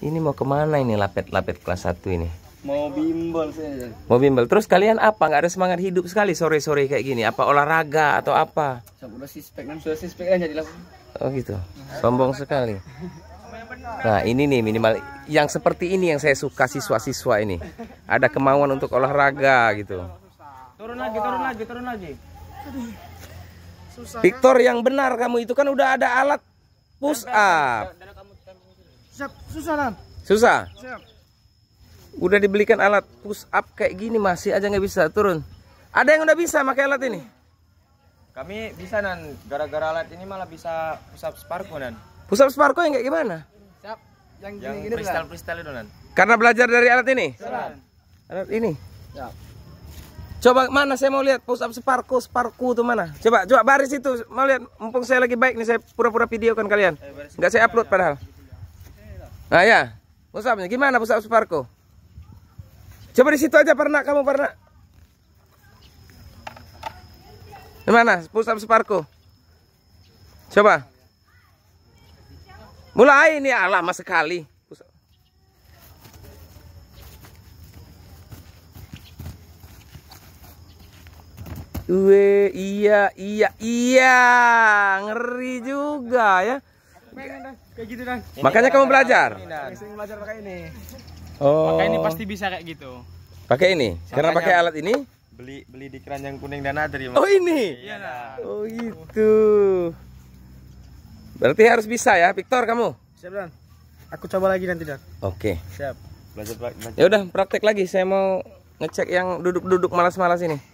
Ini mau kemana ini lapet-lapet kelas 1 ini? Mau bimbel saya. Mau bimbel. Terus kalian apa? Gak ada semangat hidup sekali sore-sore kayak gini? Apa olahraga atau apa? Sudah sispek kan, sudah sispek kan jadi Oh gitu. Sombong sekali. Nah ini nih minimal yang seperti ini yang saya suka siswa-siswa ini ada kemauan untuk olahraga gitu. Turun lagi, turun lagi, turun lagi. Victor yang benar kamu itu kan udah ada alat push up. Siap, susah kan Susah? Siap. Udah dibelikan alat push up kayak gini masih aja nggak bisa turun. Ada yang udah bisa pakai alat ini? Kami bisa Nan, gara-gara alat ini malah bisa push up Sparko Nan. Push up Sparko yang kayak gimana? Siap. Yang gini-gini freestyle-freestyle itu Nan. Karena belajar dari alat ini? Siap. Alat ini? Siap. Coba mana saya mau lihat push up Sparko, sparku itu mana? Coba, coba baris itu mau lihat. Mumpung saya lagi baik nih saya pura-pura videokan kalian. Eh, nggak saya upload padahal. Nah ya, pusapnya gimana pusap Sparko? Coba di situ aja pernah kamu pernah. Gimana pusap Sparko? Coba. Mulai ini lama sekali. Uwe, iya, iya, iya, ngeri juga ya. Kayak gitu kan. Makanya kamu belajar. Sering belajar pakai ini. Oh. Pakai ini pasti bisa kayak gitu. Pakai ini. Karena pakai alat ini beli beli di keranjang kuning dan adri oh ini iya nah. oh gitu berarti harus bisa ya Victor kamu siap dan aku coba lagi nanti dan oke siap belajar, belajar. ya udah praktek lagi saya mau ngecek yang duduk-duduk malas-malas ini